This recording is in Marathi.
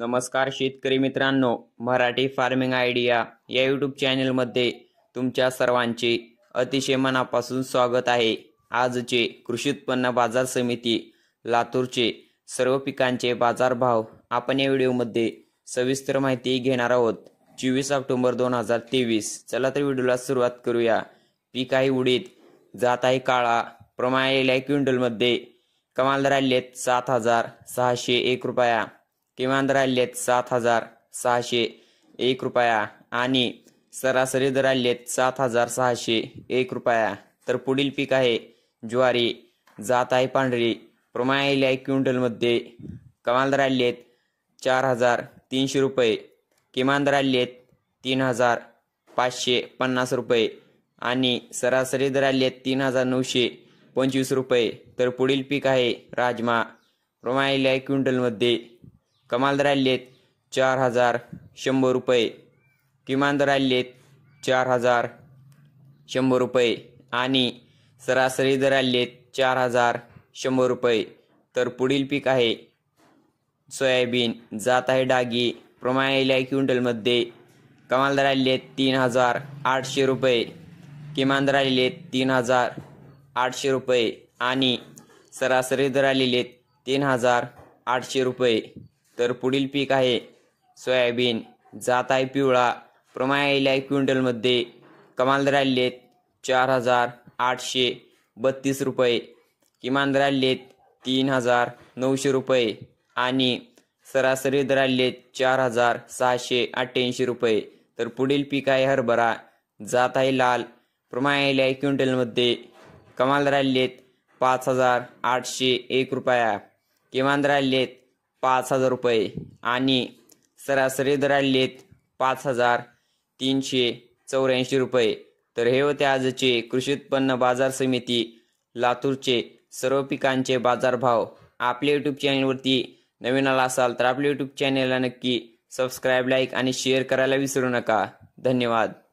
नमस्कार शेतकरी मित्रांनो मराठी फार्मिंग आयडिया या यूट्यूब चॅनेलमध्ये तुमच्या सर्वांचे अतिशय मनापासून स्वागत आहे आजचे कृषी उत्पन्न बाजार समिती लातूरचे सर्व पिकांचे बाजारभाव आपण या व्हिडिओमध्ये सविस्तर माहिती घेणार आहोत चोवीस ऑक्टोंबर दोन हजार तेवीस चला तर व्हिडिओला सुरुवात करूया पीक आहे उडीत जात आहे काळा प्रमाण आलेल्या क्विंटलमध्ये कमाल दर सात हजार सहाशे एक रुपया किमान आहेत सात हजार सहाशे एक रुपया आणि सरासरी दर आलेत सात हजार सहाशे एक रुपया तर पुढील पीक आहे ज्वारी जात आहे पांढरी प्रमाण आहे क्विंटलमध्ये कमाल दर आलेत चार हजार तीनशे रुपये किमान दर आलेत तीन हजार पाचशे पन्नास रुपये आणि सरासरी दर आलेत तीन हजार नऊशे पंचवीस रुपये तर पुढील पीक आहे राजमा प्रमाण आहे क्विंटलमध्ये कमाल राहिली आहेत चार हजार शंभर रुपये किमान दर आहेत चार हजार शंभर रुपये आणि सरासरी दर आले चार हजार शंभर रुपये तर पुढील पीक आहे सोयाबीन जात आहे डागी प्रमाणाला आहे क्विंटलमध्ये कमाल दर आले तीन हजार आठशे रुपये किमान दर आहेत तीन हजार आठशे रुपये आणि सरासरी दर आलेले तीन हजार आठशे रुपये तर पुढील पीक आहे सोयाबीन जात आहे पिवळा प्रमाण आलेला क्विंटलमध्ये कमाल चार हजार आठशे बत्तीस रुपये किमान राहिलेत तीन हजार नऊशे रुपये आणि सरासरी राहिलेत चार हजार सहाशे अठ्ठ्याऐंशी रुपये तर पुढील पीक आहे हरभरा जात आहे लाल प्रमाण आलेले आहे क्विंटलमध्ये कमाल राहिलेत पाच हजार आठशे एक रुपया किमान राहिलेत पाच हजार रुपये आणि सरासरी लेत पाच हजार तीनशे चौऱ्याऐंशी रुपये तर हे होते आजचे कृषी उत्पन्न बाजार समिती लातूरचे सर्व पिकांचे बाजारभाव आपल्या यूट्यूब चॅनलवरती नवीन आला असाल तर आपल्या यूट्यूब चॅनलला नक्की सबस्क्राईब लाईक आणि शेअर करायला विसरू नका धन्यवाद